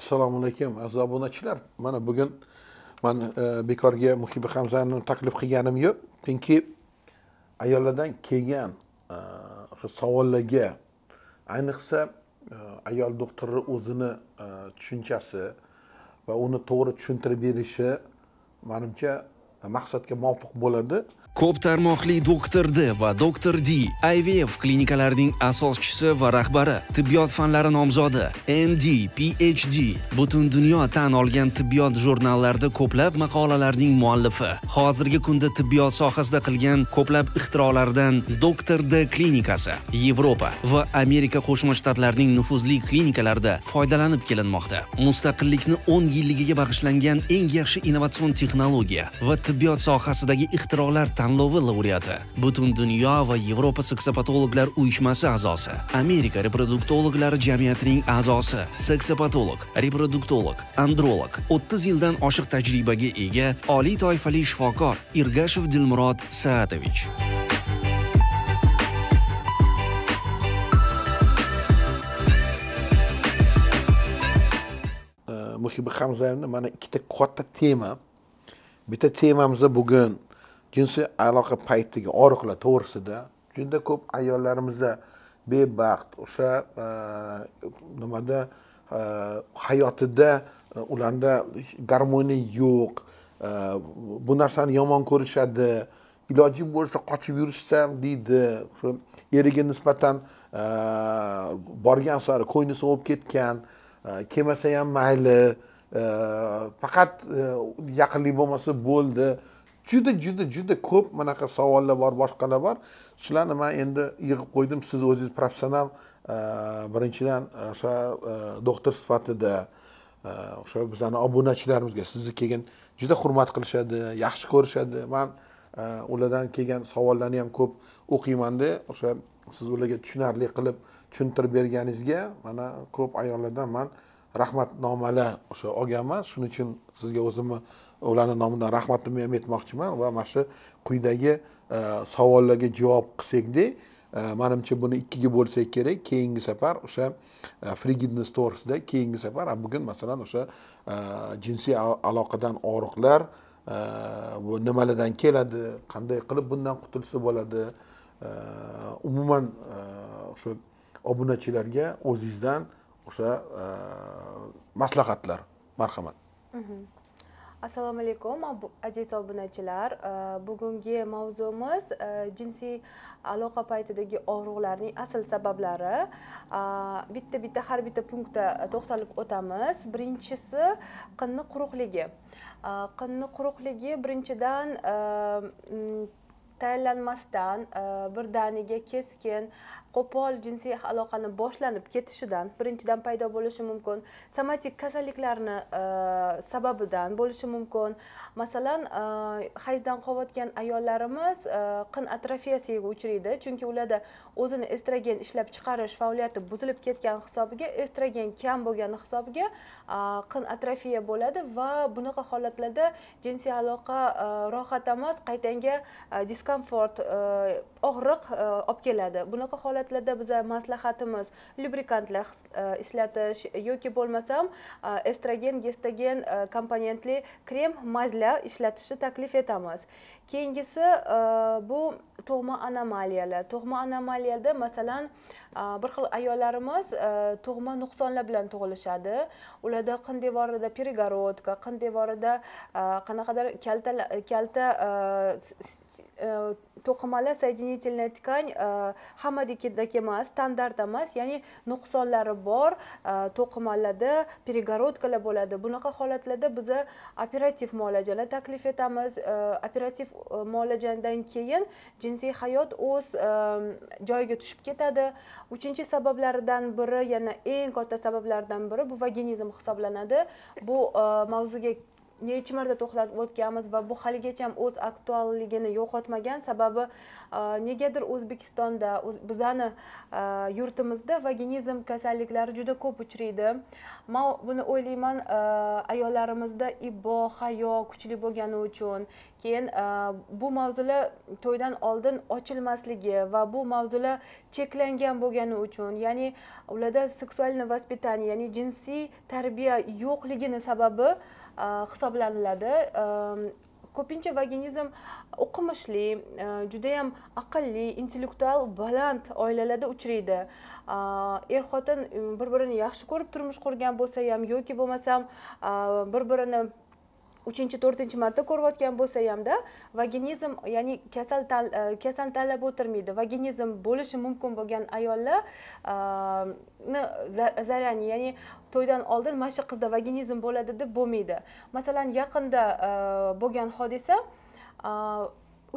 assalomu alaykum aziz obunachilar mana bugun man e, bekorga muhiba hamzani taklif qilganim yo'q chunki ayollardan kelgan e, savollarga ayniqsa e, ayol doktorni o'zini tushunchasi va uni to'g'ri tushuntirib berishi manimcha maqsadga muvofiq bo'ladi ko'p tarmoqli doktor d va doktor d ivf klinikalarining asoschisi va rahbari tibbiyot fanlari nomzodi md phd butun dunyo tan olgan tibbiyot jurnallarida ko'plab maqolalarning muallifi hozirgi kunda tibbiyot sohasida qilgan ko'plab ixtirolaridan doktor d klinikasi yevropa va amerika qo'shma shtatlarining nufuzli klinikalarida foydalanib kelinmoqda mustaqillikni 10 yilligiga bag'ishlangan eng yaxshi innovatsion texnologiya va tibbiyot sohasidagi ixtirolar tanlovi laureati butun dunyo va yevropa saksopatologlar uyushmasi a'zosi amerika reproduktologlari jamiyatining a'zosi saksopatolog reproduktolog androlog 30 yildan oshiq tajribaga ega oliy toifali shifokor ergashev dilmurod saatovich muhiba hamzayevni mana ikkita katta tema bitta temamizda bugun jinsiy aloqa paytidagi og'riqlar to'g'risida juda ko'p ayollarimizda bebaxt o'sha e, nimada e, hayotida e, ularda garmoniya yo'q bu narsani yomon ko'rishadi iloji bo'lsa qochib yurishsam deydi shu eriga nisbatan borgan sari ko'ngli sovib ketgan kelmasa ham mayli faqat yaqinlik bo'lmasa bo'ldi juda juda juda ko'p bunaqa savollar bor boshqalar bor shularni man endi yig'ib qo'ydim siz o'zingiz professional e, birinchidan e, o'sha e, doktor sifatida o'sha bizani obunachilarimizga sizni keyin juda hurmat qilishadi yaxshi ko'rishadi man ulardan kelgan savollarni ham ko'p o'qiymanda o'sha siz ularga tushunarli qilib tushuntirib berganingizga mana ko'p ayollardan man rahmatnomalar o'sha olganman shuning uchun sizga o'zimni ularni nomidan rahmatimni ham aytmoqchiman va mana shu quyidagi e, savollarga javob qilsakda e, manimcha buni ikkiga bo'lsak kerak keyingi safar o'sha e, frigidnes to'g'risida keyingi safar bugun masalan o'sha jinsiy aloqadan og'riqlar bu nimalardan keladi qanday qilib bundan qutulsa bo'ladi umuman o'sha obunachilarga o'zingizdan o'sha e, maslahatlar marhamat mhm. assalomu alaykum aziz obunachilar e, bugungi mavzumiz e, jinsiy aloqa paytidagi og'riqlarning asl sabablari bitta bitta har bitta punktda to'xtalib o'tamiz birinchisi qinni quruqligi qinni quruqligi birinchidan tayyorlanmasdan birdaniga keskin qo'pol jinsiy aloqani boshlanib ketishidan birinchidan paydo bo'lishi mumkin somatik kasalliklarni e, sababidan bo'lishi mumkin masalan e, hayzdan qovotgan ayollarimiz e, qin atrofiyasiga uchraydi chunki ularda o'zini estrogen ishlab chiqarish faoliyati buzilib ketgan hisobiga estrogen kam bo'lgani hisobiga qin atrofiya bo'ladi va bunaqa holatlarda jinsiy aloqa rohat emas qaytanga diskomfort og'riq olib keladi bunaqa holat holatlarda biza maslahatimiz lubrikantlar e, ishlatish yoki bo'lmasam e, estrogen gestagen e, komponentli krem mazlar ishlatishni taklif etamiz keyingisi e, bu tug'ma anomaliyalar tug'ma anomaliyada masalan e, bir xil ayollarimiz e, tug'ma nuqsonlar bilan tug'ilishadi ularda qin devorida перегородка qin devorida qanaqadir kalta kalta to'qimalar соединительная ткань hammanikidek emas standart emas ya'ni nuqsonlari bor to'qimalarda перегородкалар bo'ladi bunaqa holatlarda biz operativ muolajalar taklif etamiz operativ E, muolajadan keyin jinsiy hayot o'z e, joyiga tushib ketadi uchinchi sabablaridan biri yana eng katta sabablardan biri bu vaginizm hisoblanadi bu e, mavzuga necha marta to'xtalib o'tganmiz va bu haligacha ham o'z aktualligini yo'qotmagan sababi negadir o'zbekistonda bizani yurtimizda vaginizm kasalliklari juda ko'p uchraydi man buni o'ylayman ayollarimizda ibo hayo kuchli bo'lgani uchun keyin e, bu mavzular to'ydan oldin ochilmasligi va bu mavzular cheklangan bo'lgani uchun ya'ni ularda seksualniy vospitaniya ya'ni jinsiy tarbiya yo'qligini sababi e, hisoblaniladi e, ko'pincha vaginizm o'qimishli judayam aqlli intellektual baland oilalarda uchraydi er xotin bir birini yaxshi ko'rib turmush qurgan bo'lsa ham yoki bo'lmasam bir birini uchinchi to'rtinchi marta ko'rayotgan bo'lsa hamda vaginizm ya'ni kasal e, kasal tanlab o'tirmaydi vaginizm bo'lishi mumkin bo'lgan ayollarni e, zaryani ya'ni to'ydan oldin mana shu qizda vaginizm bo'ladi deb bo'lmaydi masalan yaqinda e, bo'lgan hodisa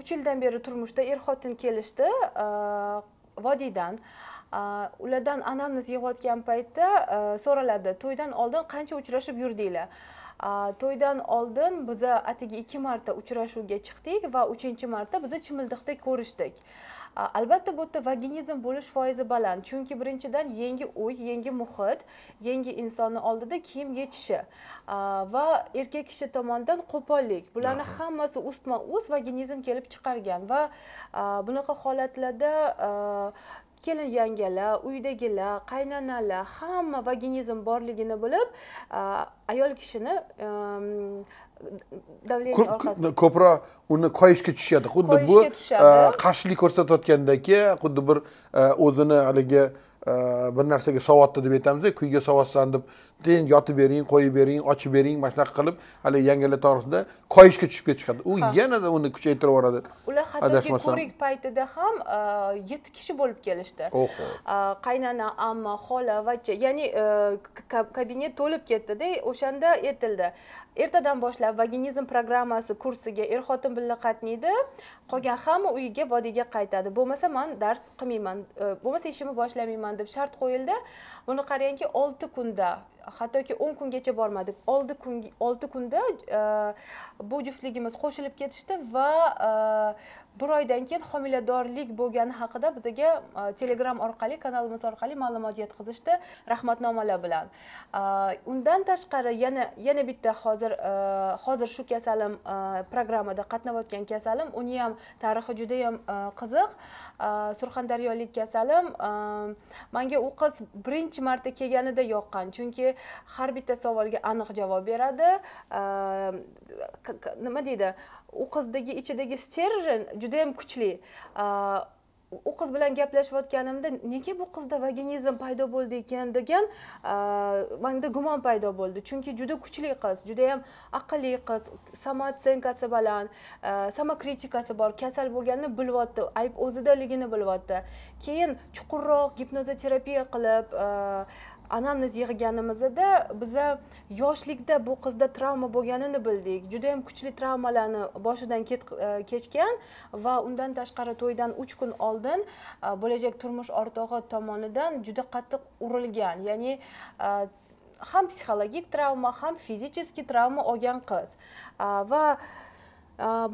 uch yildan beri turmushda er xotin kelishdi vodiydan ulardan anamnez yig'ayotgan paytda so'raladi to'ydan oldin qancha uchrashib yurdinglar to'ydan oldin biza atigi ikki marta uchrashuvga chiqdik va uchinchi marta biz chimildiqda ko'rishdik albatta bu yerda vaginizm bo'lish foizi baland chunki birinchidan yangi uy yangi muhit yangi insonni oldida kiyim yechishi va erkak kishi tomonidan qo'pollik bularni hammasi ustma ust vaginizm kelib chiqargan va bunaqa holatlarda kelin yangalar uydagilar qaynonalar hamma vaginizm borligini bilib ayol kishini davlение ko'proq uni koyishga tushishadi xuddi bu qarshilik ko'rsatayotgandaki xuddi bir o'zini haligi bir narsaga savotdi deb aytamiz kuyga savotsan deb keyin yotib bering qo'yib bering ochib bering mana shunaqa qilib haligi yangilar to'g'risida koyishga tushib ketishadi u yanada uni kuchaytirib yuboradi ular hattoki ko'rik paytida ham e, yetti kishi bo'lib kelishdi e, qaynona amma xola vacha ya'ni e, kabinet to'lib ketdida o'shanda aytildi ertadan boshlab vaginizm programmasi kursiga er xotin birga qatnaydi qolgan hamma uyiga vodiyga qaytadi bo'lmasa man dars qilmayman bo'lmasa ishimni boshlamayman deb shart qo'yildi buni qarangki olti kunda hattoki o'n kungacha bormadik olti kun olti kunda e, bu juftligimiz qo'shilib ketishdi va e, bir oydan keyin homiladorlik bo'lgani haqida bizga e, telegram orqali kanalimiz orqali ma'lumot yetkazishdi rahmatnomalar bilan e, undan tashqari yana yana bitta hozir e, hozir shu kasalim programmada qatnayotgan kasalim uni ham tarixi judayam qiziq surxondaryolik kasalim manga u qiz birinchi marta kelganida yoqqan chunki har bitta savolga aniq javob beradi nima deydi u qizdagi ichidagi sterjen juda yam kuchli u qiz bilan gaplashayotganimda nega bu qizda vaginizm paydo bo'ldi ekan degan manda gumon paydo bo'ldi chunki juda kuchli qiz judayam aqlli qiz samootsеnkasi baland samokritikasi bor kasal bo'lganini bilyapti ayb o'zidaligini bilyapti keyin chuqurroq gipnozoterapiya qilib anamnez yig'ganimizda biza yoshlikda bu qizda travma bo'lganini bildik juda ham kuchli travmalarni boshidan e, kechgan va undan tashqari to'ydan uch kun oldin e, bo'lajak turmush o'rtog'i tomonidan juda qattiq urilgan ya'ni e, ham psixologik travma ham fizicheskiy travma olgan qiz va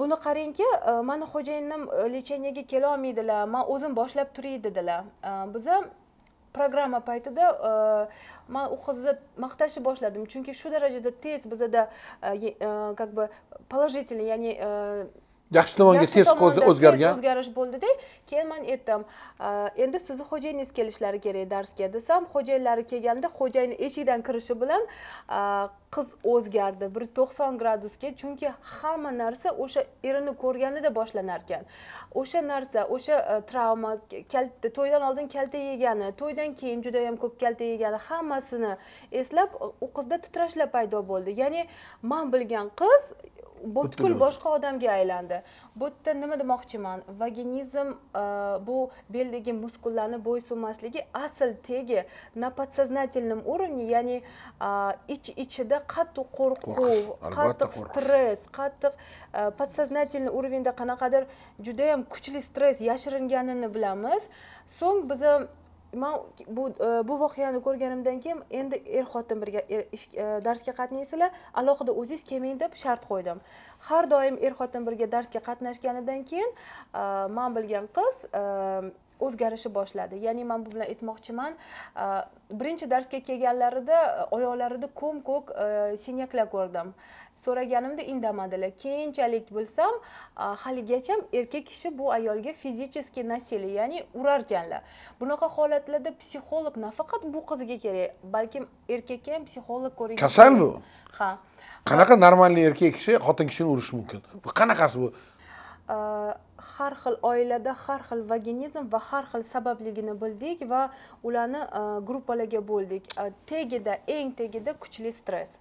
buni qarangki mani xo'jayinim lecheniyaga kelolmaydilar man o'zim boshlab turay dedilar biza programma paytida man u qizni maqtashni boshladim chunki shu darajada tez bizada как бы положительный ya'ni yaxshi tomonga sezqi o'zgargan o'zgarish bo'ldida keyin man aytdim endi sizni xo'jayiningiz kelishlari kerak darsga desam xo'jayinlari kelganda xo'jayin eshikdan kirishi bilan qiz o'zgardi bir to'qson gradusga chunki hamma narsa o'sha erini ko'rganida boshlanar ekan o'sha narsa o'sha e, travma kalta to'ydan oldin kalta yegani to'ydan keyin juda yam ko'p kalta yegani hammasini eslab u qizda titrashlar paydo bo'ldi ya'ni man bilgan qiz butkul boshqa odamga aylandi bu yerda nima demoqchiman vaginizm e, bu beldagi muskullarni bo'ysunmasligi asl tegi на подсознательном уровне ya'ni e, ich ichida qattiq qo'rquv qattiq stress qattiq подсознательный e, уровеньda qanaqadir judayam kuchli stress yashiringanini bilamiz so'ng biza man bu e, bu voqeani ko'rganimdan keyin endi er xotin birga er, e, darsga qatnaysizlar alohida o'zingiz kelmang deb shart qo'ydim har doim er xotin birga darsga qatnashganidan keyin e, man bilgan qiz o'zgarishi boshladi ya'ni man bu bilan aytmoqchiman birinchi darsga kelganlarida oyoqlarida ko'm ko'k sinyaklar ko'rdim so'raganimda indamadilar keyinchalik bilsam haligacha erkak kishi bu ayolga fizicheskiy насилие ya'ni urarkanlar bunaqa holatlarda psixolog nafaqat bu qizga kerak balkim erkakka ham psixolog ko'rik kasal bu ha qanaqa normal erkak kishi xotin kishini urishi mumkin bu qanaqasi bu har xil oilada har xil vaginizm va har xil sababligini bildik va ularni gruppalarga bo'ldik tagida eng tagida kuchli stress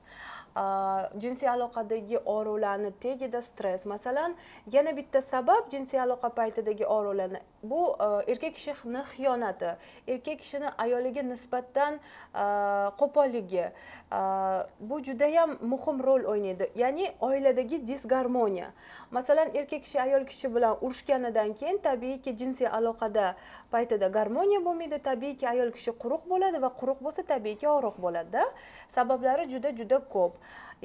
jinsiy aloqadagi og'ruvlarni tegida stress masalan yana bitta sabab jinsiy aloqa paytidagi og'ruvlarni bu e, erkak kishini xiyonati erkak kishini ayoliga nisbatan e, qo'polligi e, bu judayam muhim rol o'ynaydi ya'ni oiladagi disgarmoniya masalan erkak kishi ayol kishi bilan urushganidan keyin tabiiyki jinsiy aloqada paytida garmoniya bo'lmaydi tabiiyki ayol kishi quruq bo'ladi va quruq bo'lsa tabiiyki og'riq bo'ladida sabablari juda juda ko'p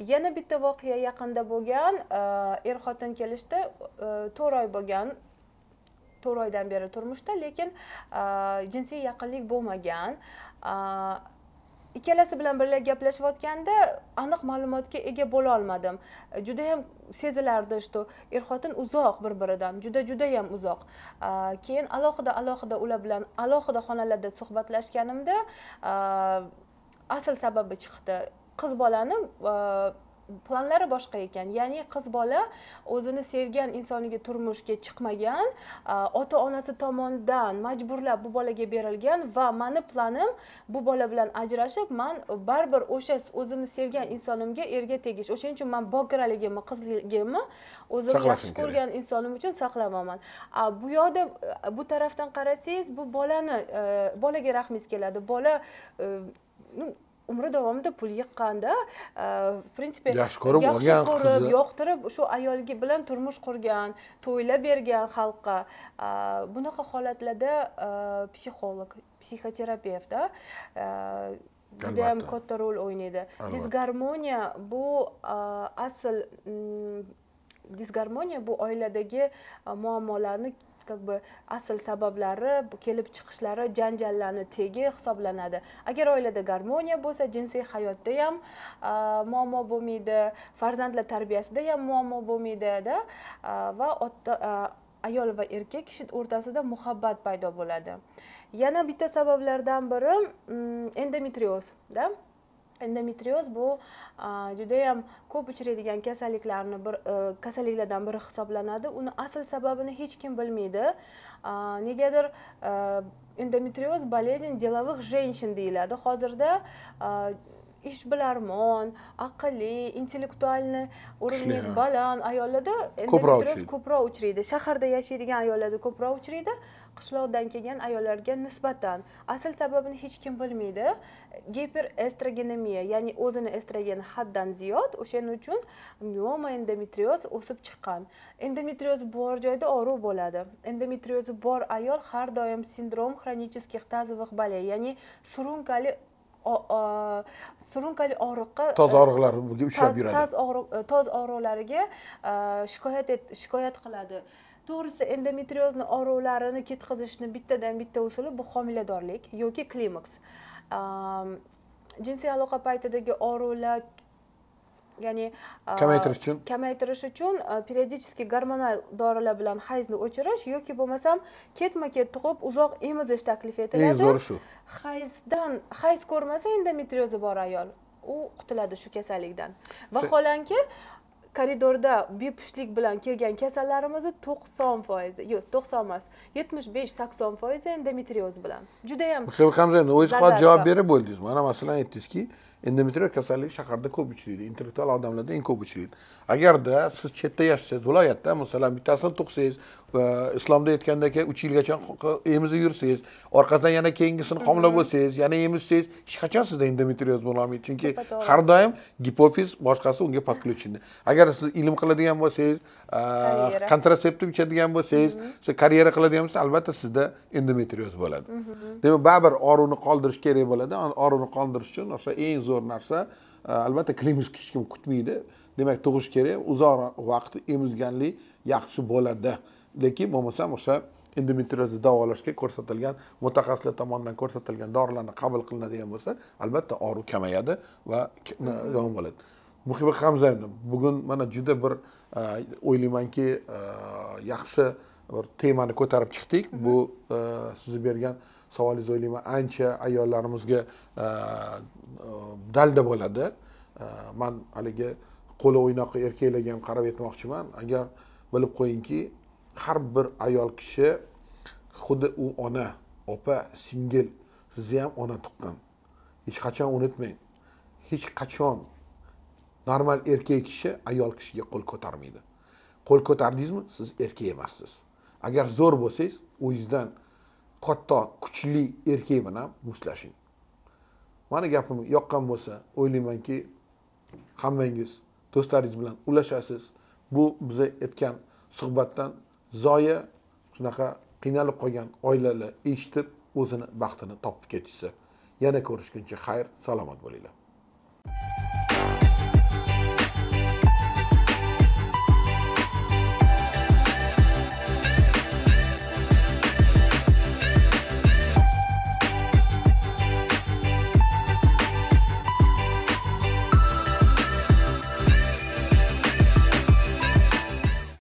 yana bitta voqea yaqinda bo'lgan e, er xotin kelishdi e, to'rt oy bo'lgan to'rt oydan beri turmushda lekin e, jinsiy yaqinlik bo'lmagan ikkalasi bilan birga gaplashayotganda aniq ma'lumotga ega bo'la olmadim juda ham sezilardi что er xotin uzoq bir biridan juda juda ham uzoq keyin alohida alohida ular bilan alohida xonalarda suhbatlashganimda asl sababi chiqdi qiz bolani e, planlari boshqa ekan ya'ni qiz bola o'zini sevgan insoniga turmushga chiqmagan e, ota onasi tomonidan majburlab bu bolaga berilgan va mani planim bu bola bilan ajrashib man baribir o'sha o'zimni sevgan insonimga erga tegish o'shaning uchun man bokiraligimni qizligimni o'zimni yaxshi ko'rgan insonim uchun saqlamaman bu yoqda e, bu tarafdan qarasangiz bu bolani bolaga rahmingiz keladi bola umri davomida pul yiqqanda в e, принципе yaxshi ko'rib yaxshi ko'rib yoqtirib shu ayolga bilan turmush qurgan to'ylab bergan xalqqa e, bunaqa holatlarda e, psixolog psixoterapevt judayam katta rol o'ynaydi disgarmoniya bu asl disgarmoniya bu oiladagi muammolarni как бы asl sabablari kelib chiqishlari janjallarni tegi hisoblanadi agar oilada garmoniya bo'lsa jinsiy hayotda ham muammo bo'lmaydi farzandlar tarbiyasida ham muammo bo'lmaydida va ayol va erkak kishi o'rtasida muhabbat paydo bo'ladi yana bitta sabablardan biri mm, endometrioz endometriozda endometrioz bu judayam ko'p uchraydigan kasalliklarni bir e, kasalliklardan biri hisoblanadi uni asl sababini hech kim bilmaydi negadir e, endometrioz болезнь деловых женщин deyiladi hozirda ishbilarmon aqlli intellektualni o'rinli baland ayollarda endometrioz ko'proq uchraydi shaharda yashaydigan ayollarda ko'proq uchraydi qishloqdan kelgan ayollarga nisbatan asl sababini hech kim bilmaydi estrogenemiya ya'ni o'zini estrogen haddan ziyod o'shaning uchun mioma endometrioz o'sib chiqqan endometrioz bor joyda og'riq bo'ladi endometriozi bor ayol har doim sindrom хронических тазовых болей ya'ni surunkali surunkali og'riqqa toz e, og'riqlariga uchrab yuradi toz og'riq e, toz og'riqlariga e, shikoyat shikoyat qiladi to'g'risi endometriozni og'riqlarini ketkazishni bittadan bitta usuli bu homiladorlik yoki klimaks jinsiy aloqa paytidagi og'riqlar ya'ni kamaytirish uchun kamaytirish uchun periodически gormonal dorilar bilan hayzni o'chirish yoki bo'lmasam ketma ket tug'ib uzoq emizish taklif etiladi eng zo'ri shu hayzdan hayz ko'rmasa endometriozi bor ayol u qutuladi shu kasallikdan vaholanki koridorda bepushtlik bilan kelgan kasallarimizni to'qson foizi yo'q to'qson emas yetmish besh sakson foizi endometrioz bilan judayam hamzam o'zingiz hozir javob berib bo'ldingiz mana masalan aytdingizki endometriyoz kasalligi shaharda ko'p uchraydi intellektual odamlarda eng ko'p uchraydi agarda siz chetda yashasangiz viloyatda masalan bittasini tug'sangiz va islomda aytgandek uch yilgacha emizib yursangiz orqasidan yana keyingisini homila bo'lsangiz mm-hmm. yana emizsangiz hech qachon sizda endometrioz bo'lolmaydi chunki har doim gipofiz boshqasi unga подключены agar siz ilm qiladigan bo'lsangiz kontratseptiv ichadigan bo'lsangiz mm-hmm. siz karyera qiladigan bo'lsangiz albatta sizda endometrioz bo'ladi mm-hmm. demak baribir og'ruvni qoldirish kerak bo'ladi og'ruvni qoldirish uchun o'sha eng zo'r zo'r narsa albatta klinik hech kim kutmaydi demak tug'ish kerak uzoq vaqt emizganlik yaxshi bo'ladi lekin bo'lmasam o'sha endometriozni davolashga ko'rsatilgan mutaxassislar tomonidan ko'rsatilgan dorilarni qabul qilinadigan bo'lsa albatta og'riq kamayadi va mm-hmm. yomon bo'ladi muhibi hamzayevna bugun mana juda bir o'ylaymanki yaxshi bir temani ko'tarib chiqdik mm-hmm. bu sizni bergan savolingizni o'ylayman ancha ayollarimizga e, e, dalda bo'ladi e, man haligi qo'li o'ynoq erkaklarga ham qarab aytmoqchiman agar bilib qo'yingki har bir ayol kishi xuddi u ona opa singil sizni ham ona tuqqan hech qachon unutmang hech qachon normal erkak kishi ayol kishiga qo'l ko'tarmaydi qo'l ko'tardingizmi siz erkak emassiz agar zo'r bo'lsangiz o'zingizdan katta kuchli erkak bilan mushtlashing mani gapim yoqqan bo'lsa o'ylaymanki hammangiz do'stlaringiz bilan ulashasiz bu bize aytgan suhbatdan zoya shunaqa qiynalib qolgan oilalar eshitib o'zini baxtini topib ketishsa yana ko'rishguncha xayr salomat bo'linglar